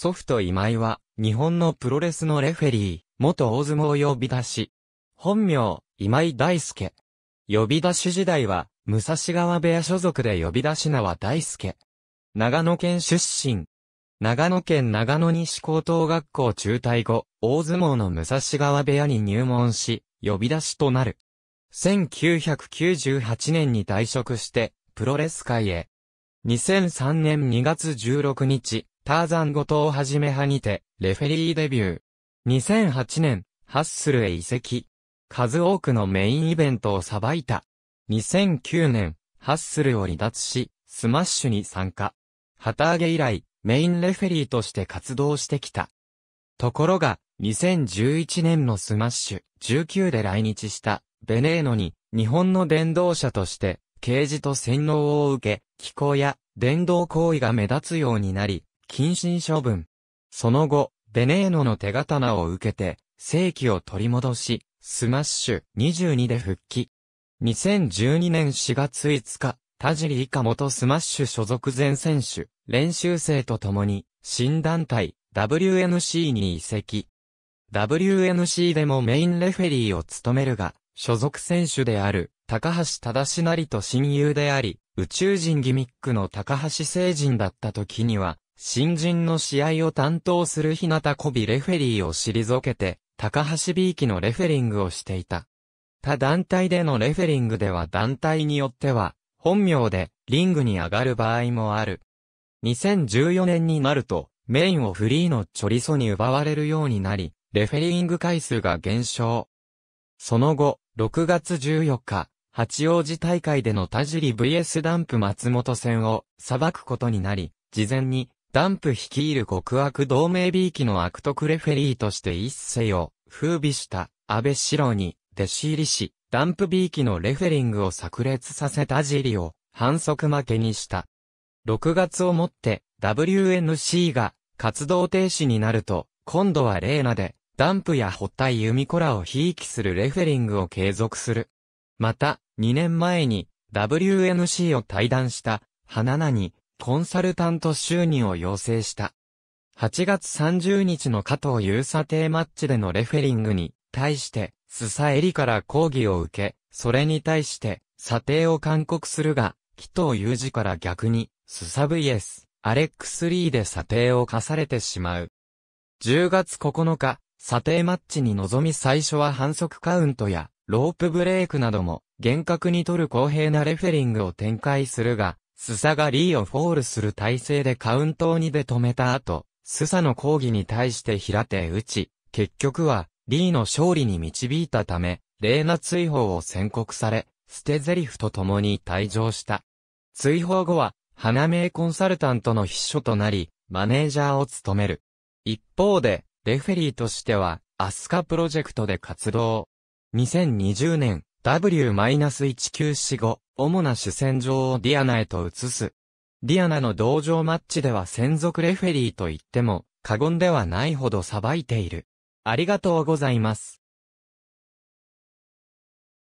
祖父と今井は、日本のプロレスのレフェリー、元大相撲呼び出し。本名、今井大輔。呼び出し時代は、武蔵川部屋所属で呼び出し名は大輔。長野県出身。長野県長野西高等学校中退後、大相撲の武蔵川部屋に入門し、呼び出しとなる。1998年に退職して、プロレス界へ。2003年2月16日、ターザンごとをはじめ派にて、レフェリーデビュー。2008年、ハッスルへ移籍。数多くのメインイベントをさばいた。2009年、ハッスルを離脱し、スマッシュに参加。旗揚げ以来、メインレフェリーとして活動してきた。ところが、2011年のスマッシュ19で来日したベネーノに日本の伝道者として、刑示と洗脳を受け、気候や電動行為が目立つようになり、謹慎処分。その後、ベネーノの手刀を受けて、正規を取り戻し、スマッシュ22で復帰。2012年4月5日、田尻以下元スマッシュ所属前選手、練習生と共に、新団体、WNC に移籍。WNC でもメインレフェリーを務めるが、所属選手である、高橋忠成と親友であり、宇宙人ギミックの高橋成人だった時には、新人の試合を担当する日向コビレフェリーを退けて、高橋 B 機のレフェリングをしていた。他団体でのレフェリングでは団体によっては、本名でリングに上がる場合もある。2014年になると、メインをフリーのチョリソに奪われるようになり、レフェリング回数が減少。その後、6月14日、八王子大会での田尻 VS ダンプ松本戦を裁くことになり、事前にダンプ率いる極悪同盟 B 期の悪徳レフェリーとして一世を風靡した安倍四郎に弟子入りし、ダンプ B 期のレフェリングを炸裂させたジリを反則負けにした。6月をもって WNC が活動停止になると、今度はレーナでダンプやタイユミ子らをひいきするレフェリングを継続する。また、2年前に WNC を退団した花菜にコンサルタント就任を要請した。8月30日の加藤優査定マッチでのレフェリングに対して、スサエリから抗議を受け、それに対して、査定を勧告するが、紀藤裕二から逆に、スサ VS、アレックス・リーで査定を課されてしまう。10月9日、査定マッチに臨み最初は反則カウントや、ロープブレイクなども、厳格に取る公平なレフェリングを展開するが、スサがリーをフォールする体勢でカウント2で止めた後、スサの抗議に対して平手打ち、結局は、リーの勝利に導いたため、レーナ追放を宣告され、捨て台詞と共に退場した。追放後は、花名コンサルタントの秘書となり、マネージャーを務める。一方で、レフェリーとしては、アスカプロジェクトで活動。2020年、W-1945、主な主戦場をディアナへと移す。ディアナの同場マッチでは専属レフェリーと言っても過言ではないほどさばいている。ありがとうございます。